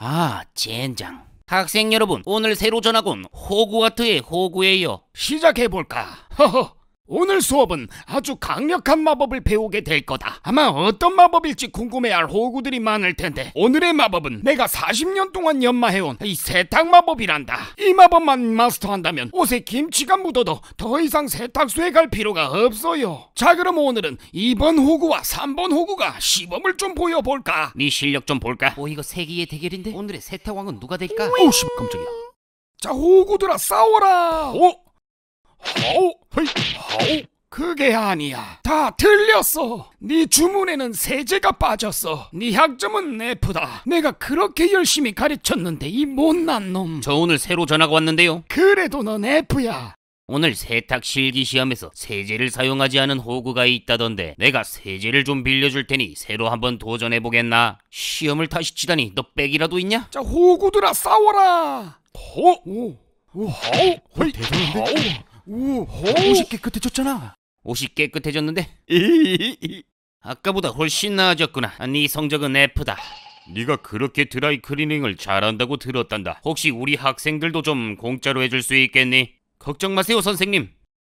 아, 젠장. 학생 여러분, 오늘 새로 전학 온 호그와트의 호구예요. 시작해볼까? 허허. 오늘 수업은 아주 강력한 마법을 배우게 될 거다. 아마 어떤 마법일지 궁금해할 호구들이 많을 텐데 오늘의 마법은 내가 40년 동안 연마해온 이 세탁 마법이란다. 이 마법만 마스터한다면 옷에 김치가 묻어도 더 이상 세탁소에 갈 필요가 없어요. 자 그럼 오늘은 2번 호구와 3번 호구가 시범을 좀 보여볼까? 네 실력 좀 볼까? 오 뭐, 이거 세기의 대결인데 오늘의 세탁왕은 누가 될까? 오씨 깜짝이야. 자 호구들아 싸워라. 오 어? 하오 헤이 하오 그게 아니야 다틀렸어네 주문에는 세제가 빠졌어 네 학점은 내프다 내가 그렇게 열심히 가르쳤는데 이 못난 놈 저 오늘 새로 전학 왔는데요 그래도 넌 F야 오늘 세탁 실기 시험에서 세제를 사용하지 않은 호구가 있다던데 내가 세제를 좀 빌려줄 테니 새로 한번 도전해보겠나 시험을 다시 치다니 너 백이라도 있냐? 자 호구들아 싸워라 호! 오! 오! 하오! 어, 대단한데? 오, 옷이 깨끗해졌잖아. 옷이 깨끗해졌는데? 아까보다 훨씬 나아졌구나. 네 성적은 F다. 네가 그렇게 드라이 클리닝을 잘한다고 들었단다. 혹시 우리 학생들도 좀 공짜로 해줄 수 있겠니? 걱정 마세요, 선생님.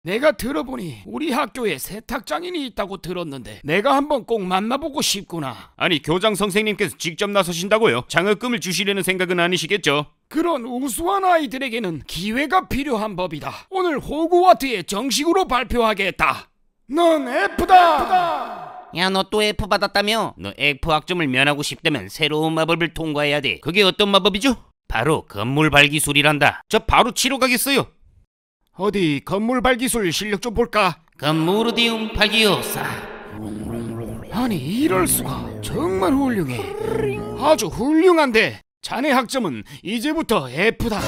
내가 들어보니 우리 학교에 세탁장인이 있다고 들었는데 내가 한번 꼭 만나보고 싶구나. 아니 교장 선생님께서 직접 나서신다고요? 장학금을 주시려는 생각은 아니시겠죠? 그런 우수한 아이들에게는 기회가 필요한 법이다. 오늘 호그와트에 정식으로 발표하겠다. 넌 F다. 야 너 또 F 받았다며? 너 F 학점을 면하고 싶다면 새로운 마법을 통과해야 돼. 그게 어떤 마법이죠? 바로 건물 발기술이란다. 저 바로 치러 가겠어요. 어디 건물 발기술 실력 좀 볼까? 건물르디움 발기요사 아니 이럴 수가 정말 훌륭해 아주 훌륭한데 자네 학점은 이제부터 F다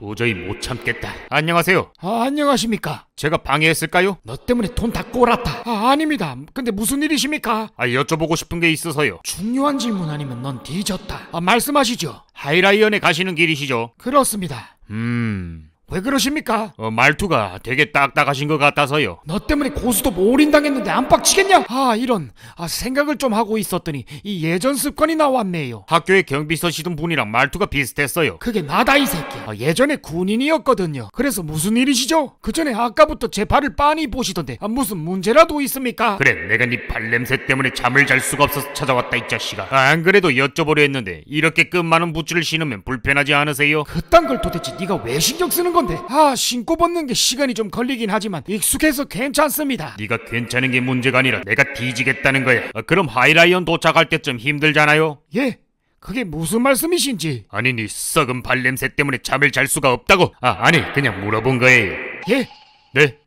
도저히 못 참겠다 안녕하세요 아, 안녕하십니까 제가 방해했을까요? 너 때문에 돈 다 꼬랐다 아, 아닙니다 근데 무슨 일이십니까? 아 여쭤보고 싶은 게 있어서요 중요한 질문 아니면 넌 뒤졌다 아, 말씀하시죠 하이라이언에 가시는 길이시죠? 그렇습니다 嗯。왜 그러십니까? 어, 말투가 되게 딱딱하신 것 같아서요. 너 때문에 고수도 몰인당했는데 안 빡치겠냐? 아 이런 아, 생각을 좀 하고 있었더니 이 예전 습관이 나왔네요. 학교에 경비서시던 분이랑 말투가 비슷했어요. 그게 나다 이 새끼. 아, 예전에 군인이었거든요. 그래서 무슨 일이시죠? 그 전에 아까부터 제 발을 빤히 보시던데 아, 무슨 문제라도 있습니까? 그래 내가 네 발냄새 때문에 잠을 잘 수가 없어서 찾아왔다 이 자식아. 아, 안 그래도 여쭤보려 했는데 이렇게 끝 많은 부츠를 신으면 불편하지 않으세요? 그딴 걸 도대체 네가 왜 신경 쓰는 거? 야 건데 아 신고 벗는 게 시간이 좀 걸리긴 하지만 익숙해서 괜찮습니다 네가 괜찮은 게 문제가 아니라 내가 뒤지겠다는 거야 아, 그럼 하이라이언 도착할 때쯤 힘들잖아요 예 그게 무슨 말씀이신지 아니 니 네 썩은 발냄새 때문에 잠을 잘 수가 없다고 아 아니 그냥 물어본 거예요 예? 네?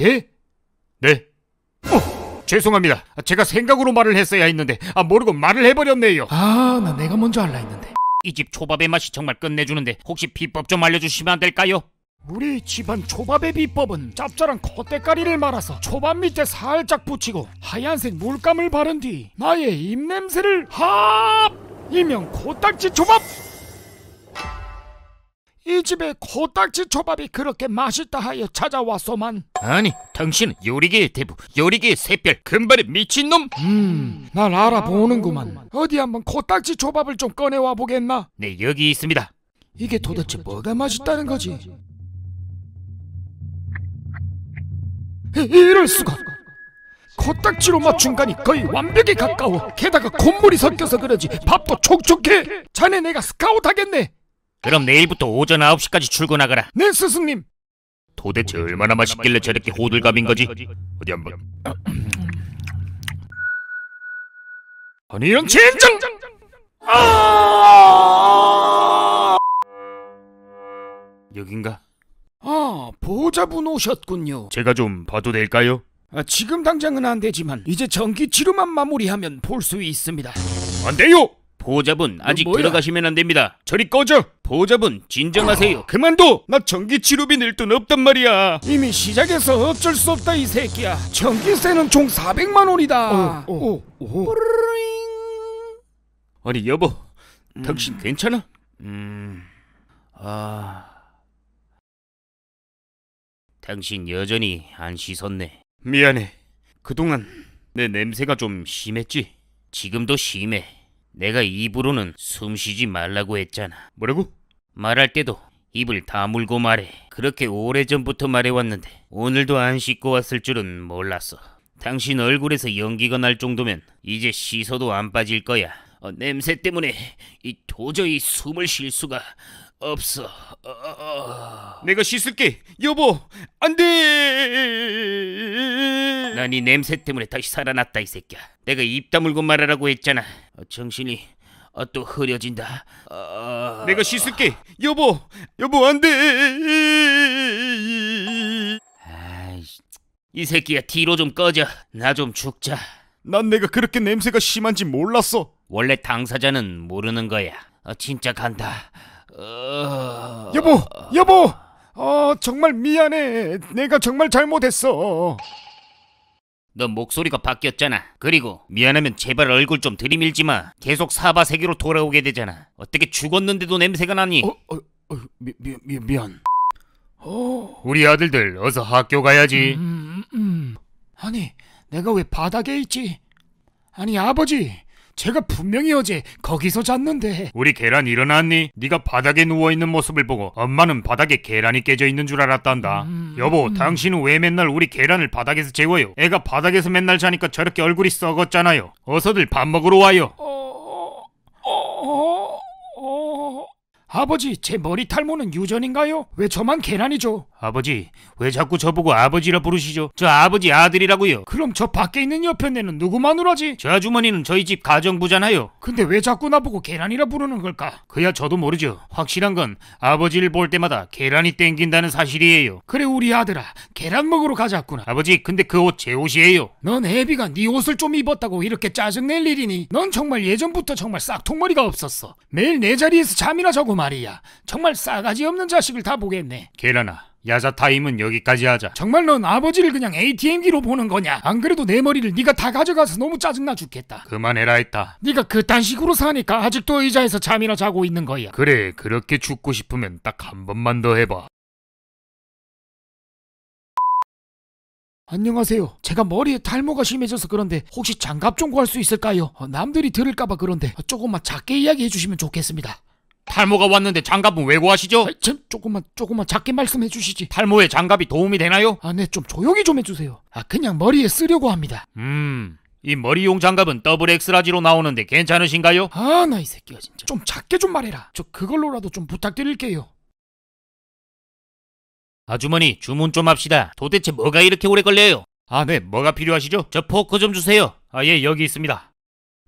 예? 네? 어? 죄송합니다. 제가 생각으로 말을 했어야 했는데 아, 모르고 말을 해버렸네요. 아, 나 내가 먼저 할라 했는데. 이집 초밥의 맛이 정말 끝내주는데 혹시 비법 좀 알려주시면 안 될까요? 우리 집안 초밥의 비법은 짭짤한 콧대가리를 말아서 초밥 밑에 살짝 붙이고 하얀색 물감을 바른 뒤 나의 입냄새를 합! 이면 코딱지 초밥! 이집의 코딱지 초밥이 그렇게 맛있다 하여 찾아왔소만 아니 당신 요리계의 대부 요리계의 새별 금발의 미친놈 음날 알아보는구만 어디 한번 코딱지 초밥을 좀 꺼내와 보겠나 네 여기 있습니다 이게 도대체 뭐가 맛있다는 거지 이, 이럴 수가 코딱지로 맞춘간이 거의 완벽에 가까워 게다가 콧물이 섞여서 그러지 밥도 촉촉해 자네 내가 스카웃 하겠네 그럼 내일부터 오전 9시까지 출근하거라. 네, 스승님. 도대체 얼마나 맛있길래 저렇게 호들갑인 거지? 어디 한번. 아니영 진정! 아! 여긴가? 아, 보호자분 오셨군요. 제가 좀 봐도 될까요? 아, 지금 당장은 안 되지만 이제 전기 치료만 마무리하면 볼 수 있습니다. 안 돼요! 보호자분 아직 들어가시면 안 됩니다. 저리 꺼져! 보호자분 진정하세요. 아, 그만둬! 나 전기 치료비 낼 돈 없단 말이야. 이미 시작해서 어쩔 수 없다 이 새끼야. 전기세는 총 400만 원이다. 오, 오, 오. 뽀르르 아니 여보, 당신 음. 괜찮아? 음, 아, 당신 여전히 안 씻었네. 미안해. 그동안 내 냄새가 좀 심했지. 지금도 심해. 내가 입으로는 숨 쉬지 말라고 했잖아. 뭐라고? 말할 때도 입을 다물고 말해. 그렇게 오래전부터 말해왔는데 오늘도 안 씻고 왔을 줄은 몰랐어. 당신 얼굴에서 연기가 날 정도면 이제 씻어도 안 빠질 거야. 어, 냄새 때문에 이 도저히 숨을 쉴 수가 없어. 어, 어... 어. 내가 씻을게. 여보, 안 돼! 난이 냄새 때문에 다시 살아났다 이 새끼야. 내가 입 다물고 말하라고 했잖아. 어, 정신이 어, 또 흐려진다. 어... 내가 씻을게. 여보, 여보 안 돼. 이 새끼야 뒤로 좀 꺼져. 나 좀 죽자. 난 내가 그렇게 냄새가 심한지 몰랐어. 원래 당사자는 모르는 거야. 어, 진짜 간다. 어... 여보, 여보. 어, 정말 미안해. 내가 정말 잘못했어. 넌 목소리가 바뀌었잖아. 그리고 미안하면 제발 얼굴 좀 들이밀지 마. 계속 사바 세기로 돌아오게 되잖아. 어떻게 죽었는데도 냄새가 나니? 어, 어, 어 미, 미, 미, 미안. 어... 우리 아들들 어서 학교 가야지. 음, 음. 음. 아니, 내가 왜 바닥에 있지? 아니, 아버지. 제가 분명히 어제 거기서 잤는데 우리 계란 일어났니? 네가 바닥에 누워있는 모습을 보고 엄마는 바닥에 계란이 깨져있는 줄 알았단다 음, 음... 여보 음... 당신은 왜 맨날 우리 계란을 바닥에서 재워요? 애가 바닥에서 맨날 자니까 저렇게 얼굴이 썩었잖아요 어서들 밥 먹으러 와요 어... 아버지, 제 머리 탈모는 유전인가요? 왜 저만 개난이죠? 아버지, 왜 자꾸 저보고 아버지라 부르시죠? 저 아버지 아들이라고요. 그럼 저 밖에 있는 여편네는 누구 마누라지? 저 아주머니는 저희 집 가정부잖아요. 근데 왜 자꾸 나보고 계란이라 부르는 걸까? 그야 저도 모르죠. 확실한 건 아버지를 볼 때마다 계란이 땡긴다는 사실이에요. 그래 우리 아들아, 계란 먹으러 가자꾸나. 아버지, 근데 그 옷 제 옷이에요. 넌 애비가 네 옷을 좀 입었다고 이렇게 짜증낼 일이니? 넌 정말 예전부터 정말 싹통머리가 없었어. 매일 내 자리에서 잠이나 자고만. 말이야. 정말 싸가지 없는 자식을 다 보겠네. 계란아, 야자 타임은 여기까지 하자. 정말 넌 아버지를 그냥 ATM기로 보는 거냐? 안 그래도 내 머리를 네가 다 가져가서 너무 짜증나 죽겠다. 그만해라 했다. 네가 그딴 식으로 사니까 아직도 의자에서 잠이나 자고 있는 거야. 그래, 그렇게 죽고 싶으면 딱 한 번만 더 해봐. 안녕하세요. 제가 머리에 탈모가 심해져서 그런데 혹시 장갑 좀 구할 수 있을까요? 어, 남들이 들을까봐 그런데 조금만 작게 이야기해 주시면 좋겠습니다. 탈모가 왔는데 장갑은 왜 구하시죠? 아이, 참 조금만 조금만 작게 말씀해 주시지. 탈모에 장갑이 도움이 되나요? 아, 네, 좀 조용히 좀 해주세요. 아, 그냥 머리에 쓰려고 합니다. 음, 이 머리용 장갑은 더블 엑스라지로 나오는데 괜찮으신가요? 아, 나 이 새끼야 진짜. 좀 작게 좀 말해라. 저 그걸로라도 좀 부탁드릴게요. 아주머니, 주문 좀 합시다. 도대체 뭐가 이렇게 오래 걸려요? 아, 네, 뭐가 필요하시죠? 저 포크 좀 주세요. 아, 예, 여기 있습니다.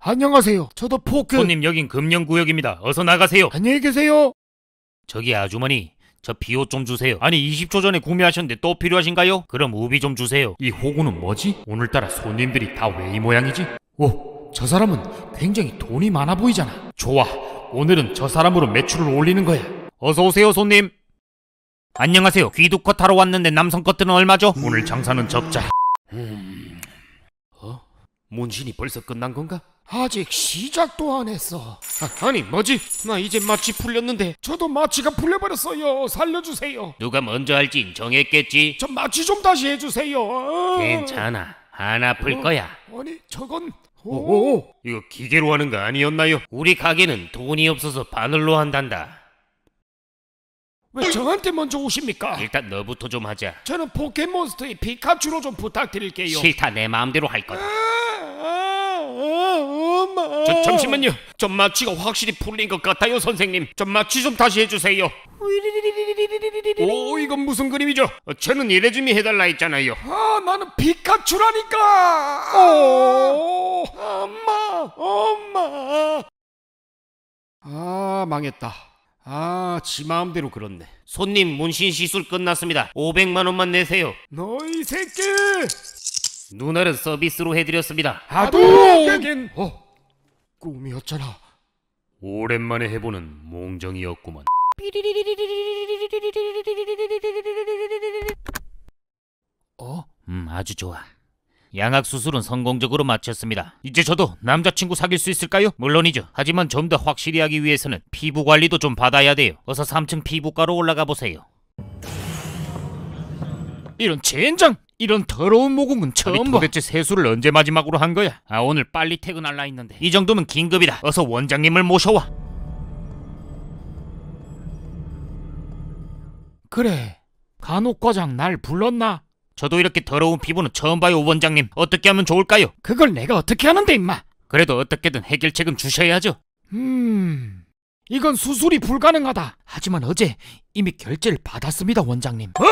안녕하세요. 저도 포크. 손님 여긴 금년구역입니다. 어서 나가세요. 안녕히 계세요. 저기 아주머니 저 비옷 좀 주세요. 아니 20초 전에 구매하셨는데 또 필요하신가요? 그럼 우비 좀 주세요. 이 호구는 뭐지? 오늘따라 손님들이 다 왜 이 모양이지? 오, 저 사람은 굉장히 돈이 많아 보이잖아. 좋아, 오늘은 저 사람으로 매출을 올리는 거야. 어서 오세요 손님. 안녕하세요. 귀두컷 하러 왔는데 남성 컷들은 얼마죠? 오늘 장사는 적자. 음... 어? 문신이 벌써 끝난 건가? 아직 시작도 안 했어. 아, 니 뭐지? 나 이제 마취 풀렸는데. 저도 마취가 풀려버렸어요. 살려주세요. 누가 먼저 할진 정했겠지? 저 마취 좀 다시 해주세요. 아. 괜찮아. 안 아플 어, 거야. 아니 저건. 어. 오. 오 이거 기계로 하는 거 아니었나요? 우리 가게는 돈이 없어서 바늘로 한단다. 왜 저한테 먼저 오십니까? 일단 너부터 좀 하자. 저는 포켓몬스터의 피카츄로 좀 부탁드릴게요. 싫다 내 마음대로 할 거다. 아 엄마. 저, 잠시만요. 점마취가 확실히 풀린 것 같아요, 선생님. 점마취 좀 다시 해주세요. 오, 이건 무슨 그림이죠? 어, 저는 이래 좀 해달라 했잖아요. 아, 나는 피카츄라니까. 오, 엄마, 엄마. 아, 망했다. 아, 지 마음대로 그렇네. 손님, 문신 시술 끝났습니다. 500만 원만 내세요. 너희 새끼! 누나를 서비스로 해드렸습니다. 하도겐! 어? 꿈이었잖아. 오랜만에 해보는 몽정이었구만. 어? 음, 아주 좋아. 양악 수술은 성공적으로 마쳤습니다. 이제 저도 남자친구 사귈 수 있을까요? 물론이죠. 하지만 좀 더 확실히 하기 위해서는 피부 관리도 좀 받아야 돼요. 어서 3층 피부과로 올라가 보세요. 이런 젠장! 이런 더러운 모공은 처음 봐. 도대체 세수를 언제 마지막으로 한 거야? 아 오늘 빨리 퇴근할 라했는데이 정도면 긴급이다. 어서 원장님을 모셔와. 그래 간호과장 날 불렀나? 저도 이렇게 더러운 피부는 처음 봐요 원장님. 어떻게 하면 좋을까요? 그걸 내가 어떻게 하는데 임마. 그래도 어떻게든 해결책은 주셔야죠. 음... 이건 수술이 불가능하다. 하지만 어제 이미 결제를 받았습니다 원장님. 어?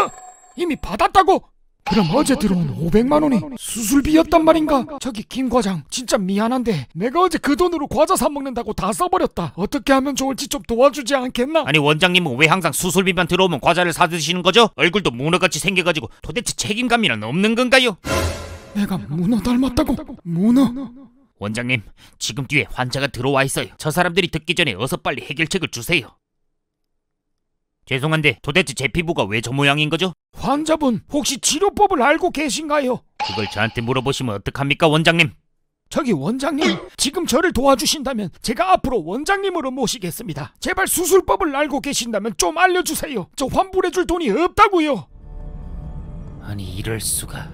이미 받았다고? 그럼 어제 들어온 500만 원이 수술비였단 말인가? 저기 김 과장 진짜 미안한데 내가 어제 그 돈으로 과자 사 먹는다고 다 써버렸다. 어떻게 하면 좋을지 좀 도와주지 않겠나? 아니 원장님은 왜 항상 수술비만 들어오면 과자를 사 드시는 거죠? 얼굴도 문어같이 생겨가지고 도대체 책임감이란 없는 건가요? 내가 문어 닮았다고? 문어? 원장님 지금 뒤에 환자가 들어와 있어요. 저 사람들이 듣기 전에 어서 빨리 해결책을 주세요. 죄송한데 도대체 제 피부가 왜 저 모양인 거죠? 환자분 혹시 치료법을 알고 계신가요? 그걸 저한테 물어보시면 어떡합니까 원장님? 저기 원장님 지금 저를 도와주신다면 제가 앞으로 원장님으로 모시겠습니다 제발 수술법을 알고 계신다면 좀 알려주세요 저 환불해줄 돈이 없다고요 아니 이럴 수가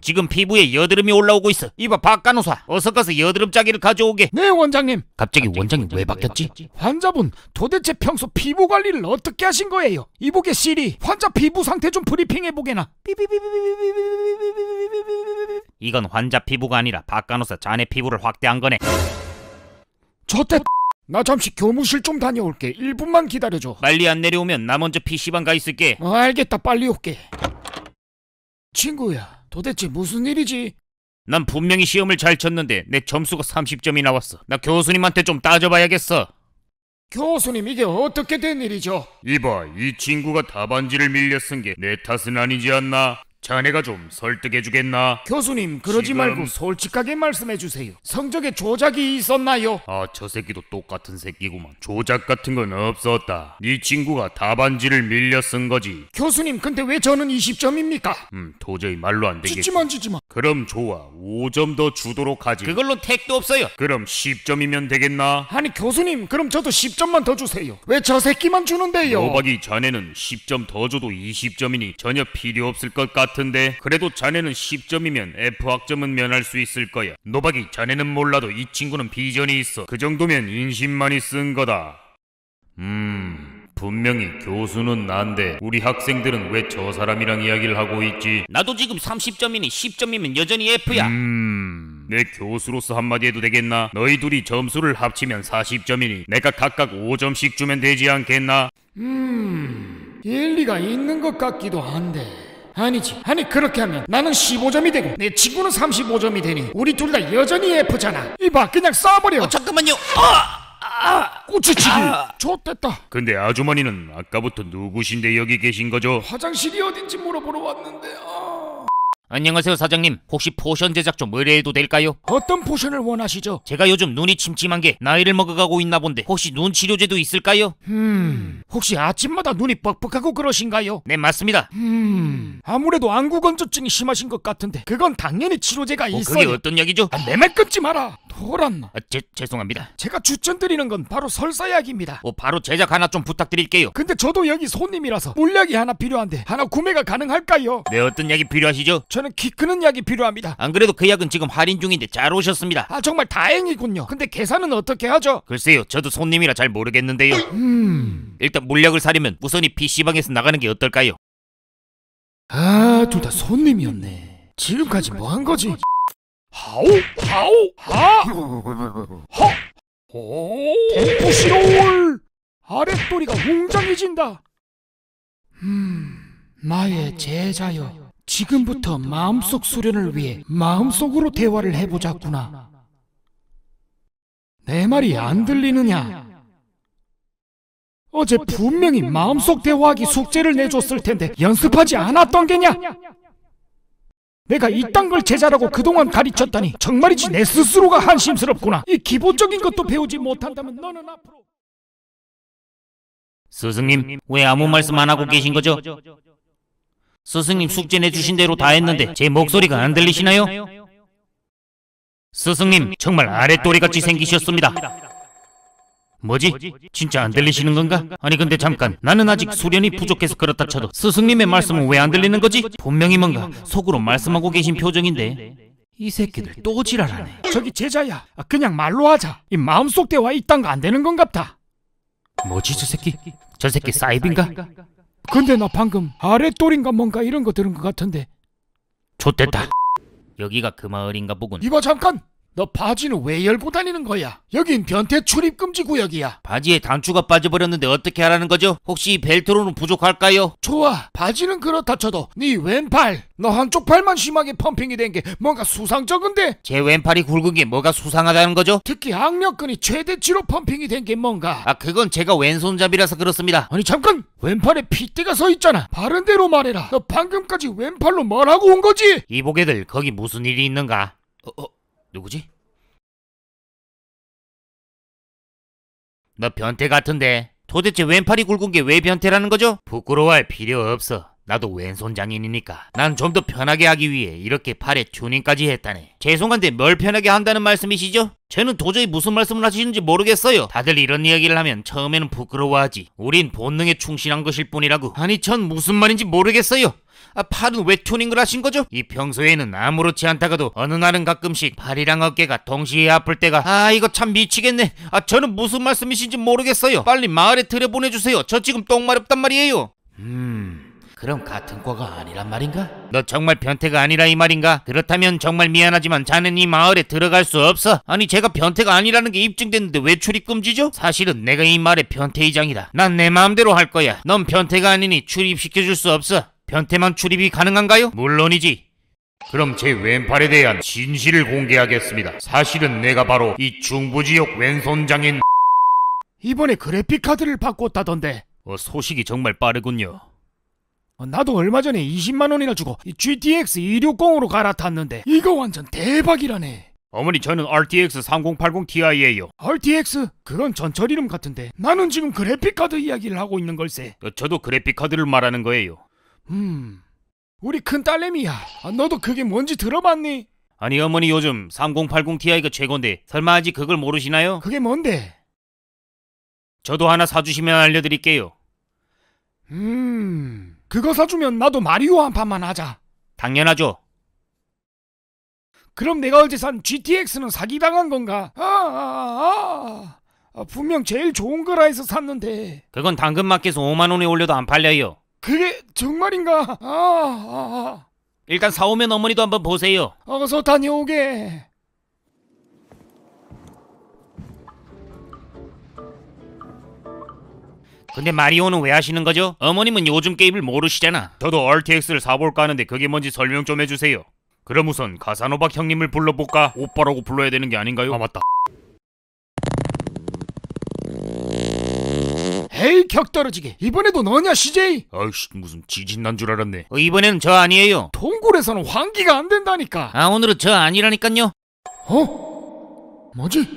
지금 피부에 여드름이 올라오고 있어. 이봐 박간호사. 어서 가서 여드름 짜기를 가져오게. 네 원장님. 갑자기, 갑자기 원장님 원장이 왜, 바뀌었지? 왜 바뀌었지? 환자분 도대체 평소 피부 관리를 어떻게 하신 거예요? 이보게 시리 환자 피부 상태 좀 브리핑해 보게나. 이건 환자 피부가 아니라 박간호사 자네 피부를 확대한 거네. 저때 나 잠시 교무실 좀 다녀올게. 1분만 기다려줘. 빨리 안 내려오면 나 먼저 PC방 가 있을게. 어, 알겠다. 빨리 올게. 친구야. 도대체 무슨 일이지? 난 분명히 시험을 잘 쳤는데 내 점수가 30점이 나왔어. 나 교수님한테 좀 따져봐야겠어. 교수님 이게 어떻게 된 일이죠? 이봐 이 친구가 답안지를 밀려 쓴 게 내 탓은 아니지 않나? 자네가 좀 설득해 주겠나? 교수님 그러지 말고 솔직하게 말씀해 주세요. 성적에 조작이 있었나요? 아 저 새끼도 똑같은 새끼구만. 조작 같은 건 없었다. 네 친구가 답안지를 밀려 쓴 거지. 교수님 근데 왜 저는 20점입니까? 음 도저히 말로 안 되겠. 지지만 지지만. 그럼 좋아. 5점 더 주도록 하지. 그걸로 택도 없어요. 그럼 10점이면 되겠나? 아니 교수님 그럼 저도 10점만 더 주세요. 왜 저 새끼만 주는데요? 호박이 자네는 10점 더 줘도 20점이니 전혀 필요 없을 것 같은데 그래도 자네는 10점이면 F학점은 면할 수 있을 거야. 노박이 자네는 몰라도 이 친구는 비전이 있어. 그 정도면 인심만이 쓴 거다. 음... 분명히 교수는 난데 우리 학생들은 왜 저 사람이랑 이야기를 하고 있지? 나도 지금 30점이니 10점이면 여전히 F야. 음... 내 교수로서 한마디 해도 되겠나? 너희 둘이 점수를 합치면 40점이니 내가 각각 5점씩 주면 되지 않겠나? 음... 일리가 있는 것 같기도 한데... 아니지 아니 그렇게 하면 나는 15점이 되고 내 친구는 35점이 되니 우리 둘 다 여전히 F잖아 이봐 그냥 쏴버려 어, 잠깐만요 어! 꼬치치기 아. 좋됐다 근데 아주머니는 아까부터 누구신데 여기 계신 거죠? 화장실이 어딘지 물어보러 왔는데 아. 안녕하세요 사장님 혹시 포션 제작 좀 의뢰해도 될까요? 어떤 포션을 원하시죠? 제가 요즘 눈이 침침한 게 나이를 먹어가고 있나 본데 혹시 눈 치료제도 있을까요? 음... 혹시 아침마다 눈이 뻑뻑하고 그러신가요? 네 맞습니다 음... 아무래도 안구건조증이 심하신 것 같은데 그건 당연히 치료제가 어, 있어요 그게 어떤 약이죠? 아, 내말 끊지 마라 돌았나? 아, 제, 죄송합니다 제가 추천드리는 건 바로 설사약입니다 어, 바로 제작 하나 좀 부탁드릴게요 근데 저도 여기 손님이라서 물약이 하나 필요한데 하나 구매가 가능할까요? 네 어떤 약이 필요하시죠? 저는 키 크는 약이 필요합니다. 안 그래도 그 약은 지금 할인 중인데 잘 오셨습니다. 아 정말 다행이군요. 근데 계산은 어떻게 하죠? 글쎄요, 저도 손님이라 잘 모르겠는데요. 음... 일단 물약을 사려면 우선이 PC방에서 나가는 게 어떨까요? 아, 둘다 손님이었네. 지금까지 뭐 한 거지? 하오, 하오, 하, 하, 오, 대포시롤. 아랫도리가 웅장해진다. 음, 나의 제자여. 지금부터 마음속 수련을 위해 마음속으로 대화를 해보자꾸나. 내 말이 안 들리느냐? 어제 분명히 마음속 대화하기 숙제를 내줬을 텐데 연습하지 않았던 게냐? 내가 이딴 걸 제자라고 그동안 가르쳤다니 정말이지 내 스스로가 한심스럽구나. 이 기본적인 것도 배우지 못한다면 너는 앞으로... 스승님, 왜 아무 말씀 안 하고 계신 거죠? 스승님 숙제 내주신 대로 다 했는데 제 목소리가 안 들리시나요? 스승님 정말 아랫도리같이 생기셨습니다. 뭐지? 진짜 안 들리시는 건가? 아니 근데 잠깐 나는 아직 수련이 부족해서 그렇다 쳐도 스승님의 말씀은 왜 안 들리는 거지? 분명히 뭔가 속으로 말씀하고 계신 표정인데 이 새끼들 또 지랄하네 저기 제자야 아, 그냥 말로 하자 이 마음속 대화 이딴 거 안 되는 건갑다 뭐지 저 새끼? 저 새끼 사이인가 근데 나 방금 아랫돌인가 뭔가 이런 거 들은 것 같은데 좋됐다 여기가 그 마을인가 보군 이봐 잠깐 너 바지는 왜 열고 다니는 거야? 여긴 변태 출입금지 구역이야. 바지에 단추가 빠져버렸는데 어떻게 하라는 거죠? 혹시 벨트로는 부족할까요? 좋아. 바지는 그렇다 쳐도 네 왼팔. 너 한쪽 팔만 심하게 펌핑이 된 게 뭔가 수상적은데? 제 왼팔이 굵은 게 뭐가 수상하다는 거죠? 특히 악력근이 최대치로 펌핑이 된 게 뭔가? 아 그건 제가 왼손잡이라서 그렇습니다. 아니 잠깐! 왼팔에 핏대가 서 있잖아. 바른 대로 말해라. 너 방금까지 왼팔로 뭘 하고 온 거지? 이보게들 거기 무슨 일이 있는가? 어, 어. 누구지? 너 변태 같은데 도대체 왼팔이 굵은 게 왜 변태라는 거죠? 부끄러워할 필요 없어 나도 왼손 장인이니까 난 좀 더 편하게 하기 위해 이렇게 팔에 튜닝까지 했다네 죄송한데 뭘 편하게 한다는 말씀이시죠? 저는 도저히 무슨 말씀을 하시는지 모르겠어요 다들 이런 이야기를 하면 처음에는 부끄러워하지 우린 본능에 충실한 것일 뿐이라고 아니 전 무슨 말인지 모르겠어요 아, 팔은 왜 튜닝을 하신 거죠? 이 평소에는 아무렇지 않다가도 어느 날은 가끔씩 팔이랑 어깨가 동시에 아플 때가 아 이거 참 미치겠네 아 저는 무슨 말씀이신지 모르겠어요 빨리 마을에 들여보내주세요 저 지금 똥마렵단 말이에요 음... 그럼 같은 과가 아니란 말인가? 너 정말 변태가 아니라 이 말인가? 그렇다면 정말 미안하지만 자는 이 마을에 들어갈 수 없어. 아니 제가 변태가 아니라는 게 입증됐는데 왜 출입 금지죠? 사실은 내가 이 마을의 변태이장이다. 난 내 마음대로 할 거야. 넌 변태가 아니니 출입시켜줄 수 없어. 변태만 출입이 가능한가요? 물론이지. 그럼 제 왼팔에 대한 진실을 공개하겠습니다. 사실은 내가 바로 이 중부지역 왼손장인 이번에 그래픽 카드를 바꿨다던데. 어, 소식이 정말 빠르군요. 어, 나도 얼마 전에 20만 원이나 주고 GTX 260으로 갈아탔는데 이거 완전 대박이라네. 어머니 저는 RTX 3080 t i 에요 RTX? 그건 전철 이름 같은데. 나는 지금 그래픽 카드 이야기를 하고 있는 걸세. 어, 저도 그래픽 카드를 말하는 거예요. 음, 우리 큰 딸내미야. 아, 너도 그게 뭔지 들어봤니? 아니 어머니 요즘 3080 Ti가 최고인데 설마 아직 그걸 모르시나요? 그게 뭔데? 저도 하나 사주시면 알려드릴게요. 음, 그거 사주면 나도 마리오 한 판만 하자. 당연하죠. 그럼 내가 어제 산 GTX는 사기당한 건가? 아, 아, 아, 아 분명 제일 좋은 거라 해서 샀는데. 그건 당근마켓에서 5만 원에 올려도 안 팔려요. 그게 정말인가? 아, 아, 아. 일단 사오면 어머니도 한번 보세요. 어, 어서 다녀오게. 근데 마리오는 왜 하시는 거죠? 어머님은 요즘 게임을 모르시잖아. 저도 RTX를 사볼까 하는데 그게 뭔지 설명 좀 해주세요. 그럼 우선 가사노박 형님을 불러볼까? 오빠라고 불러야 되는 게 아닌가요? 아 맞다. 에이 격떨어지게 이번에도 너냐 CJ? 아이씨 무슨 지진 난 줄 알았네 어, 이번에는 저 아니에요 동굴에서는 환기가 안 된다니까 아 오늘은 저 아니라니깐요 어? 뭐지?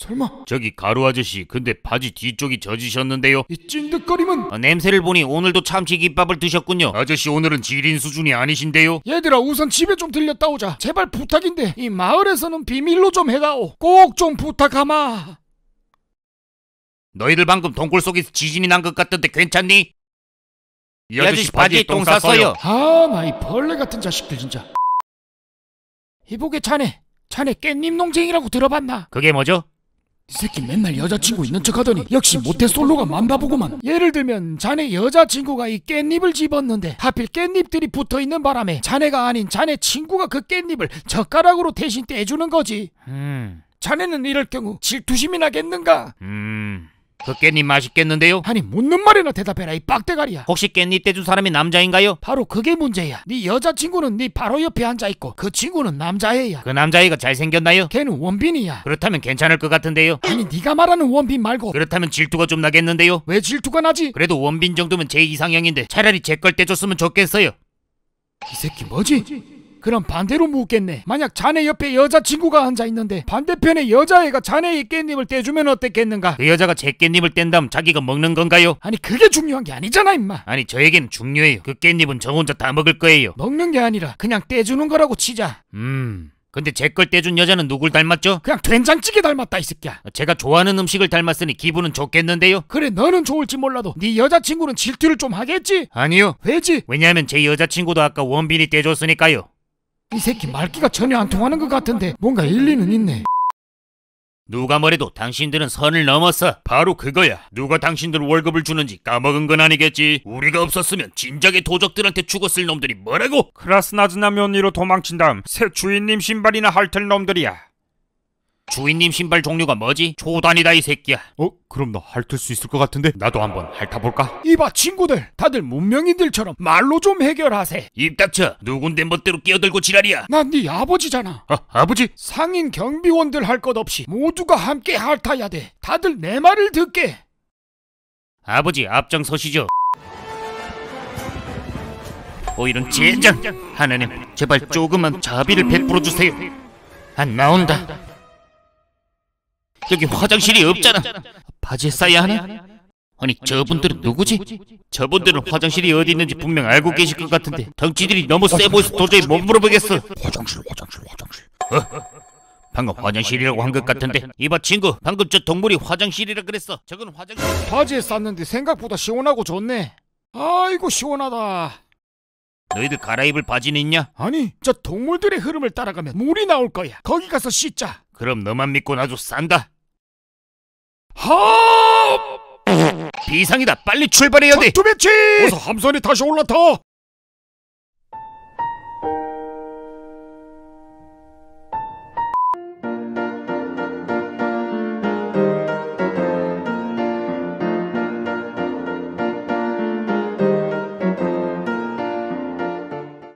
설마 저기 가루 아저씨 근데 바지 뒤쪽이 젖으셨는데요 이 찐득거림은 어, 냄새를 보니 오늘도 참치김밥을 드셨군요 아저씨 오늘은 지린 수준이 아니신데요 얘들아 우선 집에 좀 들렸다 오자 제발 부탁인데 이 마을에서는 비밀로 좀 해다오 꼭 좀 부탁하마 너희들 방금 동굴 속에서 지진이 난 것 같던데 괜찮니? 이 아저씨 바지에 똥 쌌어요. 아, 마이 벌레 같은 자식들 진짜. 이보게 자네, 자네 깻잎 농쟁이라고 들어봤나? 그게 뭐죠? 이 새끼 맨날 여자친구 있는 척하더니 역시 모태 솔로가 만바보구만. 예를 들면 자네 여자친구가 이 깻잎을 집었는데 하필 깻잎들이 붙어있는 바람에 자네가 아닌 자네 친구가 그 깻잎을 젓가락으로 대신 떼주는 거지. 음. 자네는 이럴 경우 질투심이 나겠는가? 음. 그 깻잎 맛있겠는데요? 아니 묻는 말이나 대답해라 이 빡대가리야 혹시 깻잎 떼준 사람이 남자인가요? 바로 그게 문제야 네 여자친구는 네 바로 옆에 앉아있고 그 친구는 남자애야 그 남자애가 잘생겼나요? 걔는 원빈이야 그렇다면 괜찮을 것 같은데요? 아니 네가 말하는 원빈 말고 그렇다면 질투가 좀 나겠는데요? 왜 질투가 나지? 그래도 원빈 정도면 제 이상형인데 차라리 제 걸 떼줬으면 좋겠어요 이 새끼 뭐지? 뭐지? 그럼 반대로 묻겠네. 만약 자네 옆에 여자친구가 앉아 있는데 반대편에 여자애가 자네의 깻잎을 떼주면 어땠겠는가? 그 여자가 제 깻잎을 뗀다음 자기가 먹는 건가요? 아니 그게 중요한 게 아니잖아 임마. 아니 저에겐 중요해요. 그 깻잎은 저 혼자 다 먹을 거예요. 먹는 게 아니라 그냥 떼주는 거라고 치자. 음. 근데 제 걸 떼준 여자는 누굴 닮았죠? 그냥 된장찌개 닮았다 이 새끼야 제가 좋아하는 음식을 닮았으니 기분은 좋겠는데요? 그래 너는 좋을지 몰라도 네 여자친구는 질투를 좀 하겠지? 아니요 왜지? 왜냐하면 제 여자친구도 아까 원빈이 떼줬으니까요 이 새끼 말귀가 전혀 안 통하는 것 같은데 뭔가 일리는 있네. 누가 뭐래도 당신들은 선을 넘었어. 바로 그거야. 누가 당신들 월급을 주는지 까먹은 건 아니겠지. 우리가 없었으면 진작에 도적들한테 죽었을 놈들이 뭐라고? 크라스나즈나 면니로 도망친 다음 새 주인님 신발이나 핥을 놈들이야. 주인님 신발 종류가 뭐지? 초단이다 이 새끼야 어? 그럼 너 핥을 수 있을 것 같은데 나도 한번 핥아볼까? 이봐 친구들 다들 문명인들처럼 말로 좀 해결하세 입 닥쳐 누군데 멋대로 끼어들고 지랄이야 난 네 아버지잖아 아 아버지? 상인 경비원들 할 것 없이 모두가 함께 핥아야 돼 다들 내 말을 듣게 아버지 앞장서시죠 오 이런 젠장 하나님 제발 조금만 자비를 베풀어 주세요 안 나온다 여기 화장실이 없잖아. 바지에 싸야 하나? 아니 저분들은 누구지? 저분들은 화장실이 어디 있는지 분명 알고 계실 것 같은데 덩치들이 너무 세 보여서 도저히 못 물어보겠어. 화장실, 화장실, 화장실. 어? 방금 화장실이라고 한 것 같은데 이봐 친구 방금 저 동물이 화장실이라 그랬어 저건 화장실 바지에 쌌는데 생각보다 시원하고 좋네 아이고 시원하다 너희들 갈아입을 바지는 있냐? 아니 저 동물들의 흐름을 따라가면 물이 나올 거야 거기 가서 씻자 그럼 너만 믿고 나도 싼다 하! 비상이다. 빨리 출발해야 돼. 투배치! 어서 함선이 다시 올라타.